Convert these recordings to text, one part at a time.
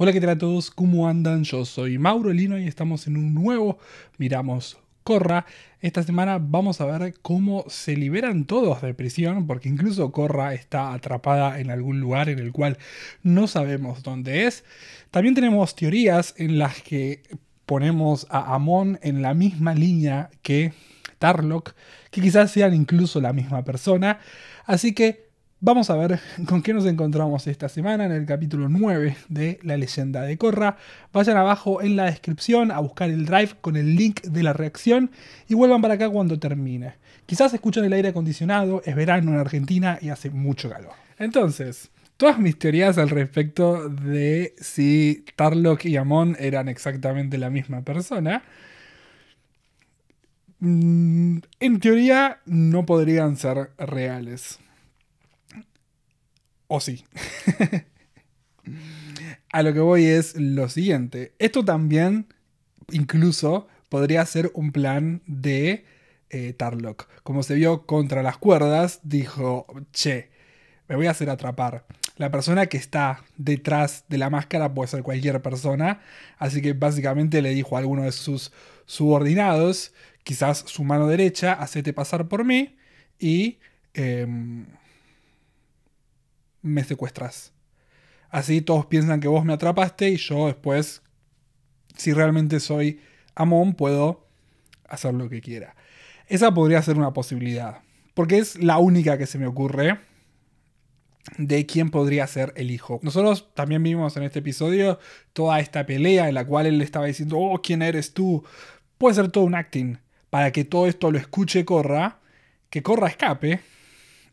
Hola, ¿qué tal a todos? ¿Cómo andan? Yo soy Mauro Lino y estamos en un nuevo Miramos Corra. Esta semana vamos a ver cómo se liberan todos de prisión, porque incluso Corra está atrapada en algún lugar en el cual no sabemos dónde es. También tenemos teorías en las que ponemos a Amon en la misma línea que Tarlock, que quizás sean incluso la misma persona. Así que Vamos a ver con qué nos encontramos esta semana en el capítulo 9 de La leyenda de Corra. Vayan abajo en la descripción a buscar el drive con el link de la reacción y vuelvan para acá cuando termine. Quizás escuchan el aire acondicionado, es verano en Argentina y hace mucho calor. Entonces, todas mis teorías al respecto de si Tarlock y Amon eran exactamente la misma persona, mm, en teoría no podrían ser reales o sí. A lo que voy es lo siguiente. Esto también, incluso, podría ser un plan de eh, Tarlock. Como se vio contra las cuerdas, dijo, che, me voy a hacer atrapar. La persona que está detrás de la máscara puede ser cualquier persona, así que básicamente le dijo a alguno de sus subordinados, quizás su mano derecha, hacete pasar por mí y... Em, me secuestras. Así todos piensan que vos me atrapaste y yo después, si realmente soy Amon, puedo hacer lo que quiera. Esa podría ser una posibilidad, porque es la única que se me ocurre de quién podría ser el hijo. Nosotros también vimos en este episodio toda esta pelea en la cual él le estaba diciendo, oh, ¿quién eres tú? Puede ser todo un acting para que todo esto lo escuche Corra, que Corra escape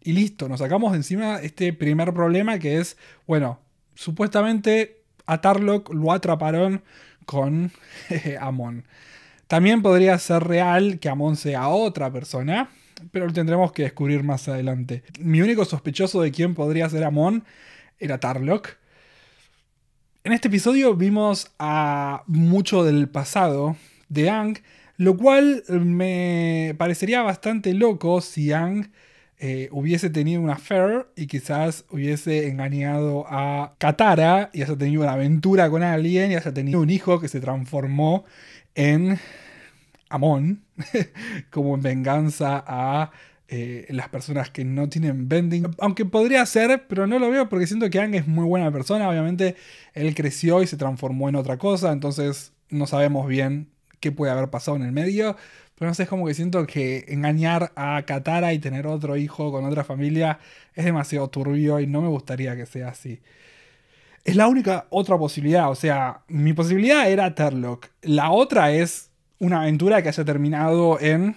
y listo, nos sacamos de encima este primer problema que es, bueno, supuestamente a Tarlock lo atraparon con Amon. También podría ser real que Amon sea otra persona, pero lo tendremos que descubrir más adelante. Mi único sospechoso de quién podría ser Amon era Tarlock. En este episodio vimos a mucho del pasado de Ang, lo cual me parecería bastante loco si Ang eh, hubiese tenido una affair y quizás hubiese engañado a Katara y haya tenido una aventura con alguien y haya tenido un hijo que se transformó en Amon, como en venganza a eh, las personas que no tienen vending. Aunque podría ser, pero no lo veo porque siento que Ang es muy buena persona. Obviamente, él creció y se transformó en otra cosa, entonces no sabemos bien qué puede haber pasado en el medio. Pero no sé, es como que siento que engañar a Katara y tener otro hijo con otra familia es demasiado turbio y no me gustaría que sea así. Es la única otra posibilidad, o sea, mi posibilidad era Terlock. La otra es una aventura que haya terminado en...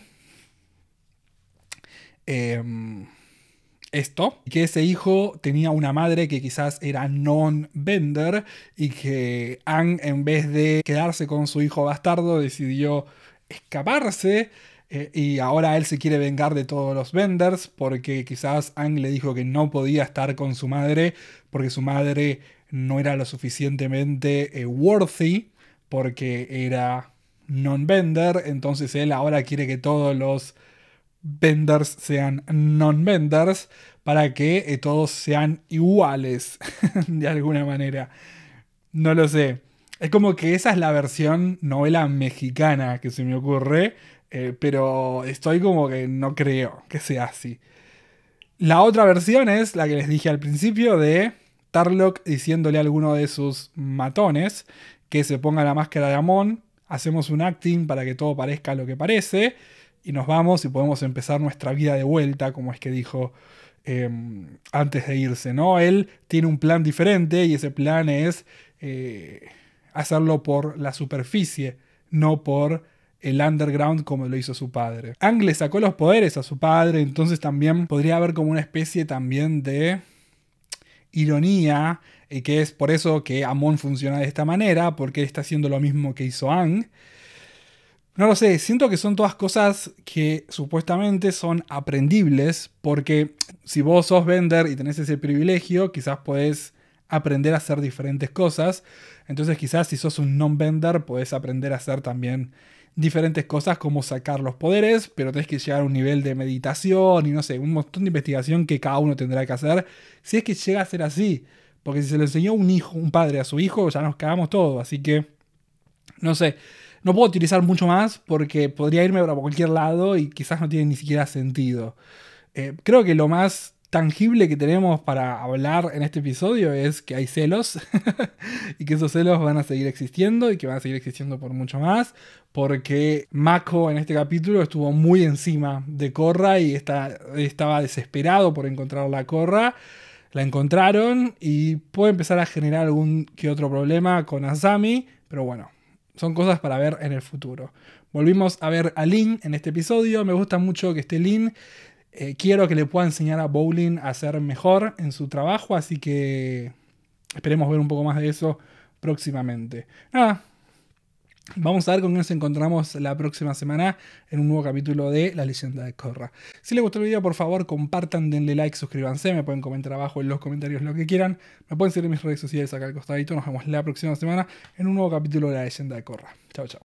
Em, esto, que ese hijo tenía una madre que quizás era non-bender y que Anne en vez de quedarse con su hijo bastardo decidió escaparse. Eh, y ahora él se quiere vengar de todos los venders porque quizás Ang le dijo que no podía estar con su madre porque su madre no era lo suficientemente eh, worthy porque era non-vender. Entonces él ahora quiere que todos los venders sean non-venders para que eh, todos sean iguales de alguna manera. No lo sé. Es como que esa es la versión novela mexicana que se me ocurre, eh, pero estoy como que no creo que sea así. La otra versión es la que les dije al principio de Tarlock diciéndole a alguno de sus matones que se ponga la máscara de Amon, hacemos un acting para que todo parezca lo que parece y nos vamos y podemos empezar nuestra vida de vuelta, como es que dijo em, antes de irse, ¿no? Él tiene un plan diferente y ese plan es... Eh, hacerlo por la superficie, no por el underground como lo hizo su padre. Ang le sacó los poderes a su padre, entonces también podría haber como una especie también de ironía, eh, que es por eso que Amon funciona de esta manera, porque está haciendo lo mismo que hizo Ang. No lo sé, siento que son todas cosas que supuestamente son aprendibles, porque si vos sos vender y tenés ese privilegio, quizás podés aprender a hacer diferentes cosas. Entonces quizás si sos un non-bender podés aprender a hacer también diferentes cosas como sacar los poderes, pero tenés que llegar a un nivel de meditación y no sé, un montón de investigación que cada uno tendrá que hacer. Si es que llega a ser así, porque si se lo enseñó un hijo, un padre a su hijo, ya nos cagamos todo, así que no sé. No puedo utilizar mucho más porque podría irme para cualquier lado y quizás no tiene ni siquiera sentido. Eh, creo que lo más tangible que tenemos para hablar en este episodio es que hay celos y que esos celos van a seguir existiendo y que van a seguir existiendo por mucho más, porque Mako en este capítulo estuvo muy encima de Corra y está, estaba desesperado por encontrar la Corra. La encontraron y puede empezar a generar algún que otro problema con Asami, pero bueno, son cosas para ver en el futuro. Volvimos a ver a Lin en este episodio, me gusta mucho que esté Lin eh, quiero que le pueda enseñar a Bowling a ser mejor en su trabajo, así que esperemos ver un poco más de eso próximamente. Nada, Vamos a ver con quién nos encontramos la próxima semana en un nuevo capítulo de La leyenda de Korra. Si les gustó el video, por favor, compartan, denle like, suscríbanse, me pueden comentar abajo en los comentarios lo que quieran. Me pueden seguir en mis redes sociales acá al costadito. Nos vemos la próxima semana en un nuevo capítulo de La leyenda de Korra. Chao, chao.